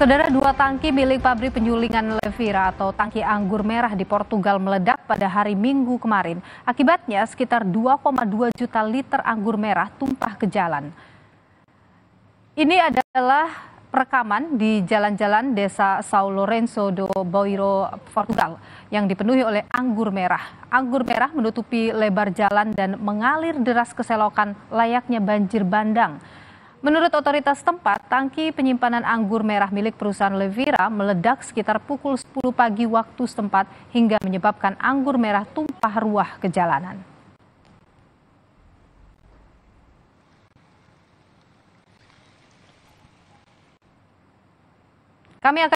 Saudara dua tangki milik pabrik penyulingan Levira atau tangki anggur merah di Portugal meledak pada hari Minggu kemarin. Akibatnya sekitar 2,2 juta liter anggur merah tumpah ke jalan. Ini adalah rekaman di jalan-jalan desa São Lourenço do Boiro, Portugal yang dipenuhi oleh anggur merah. Anggur merah menutupi lebar jalan dan mengalir deras ke selokan layaknya banjir bandang. Menurut otoritas tempat, tangki penyimpanan anggur merah milik perusahaan Levira meledak sekitar pukul 10 pagi waktu setempat hingga menyebabkan anggur merah tumpah ruah ke jalanan. Kami akan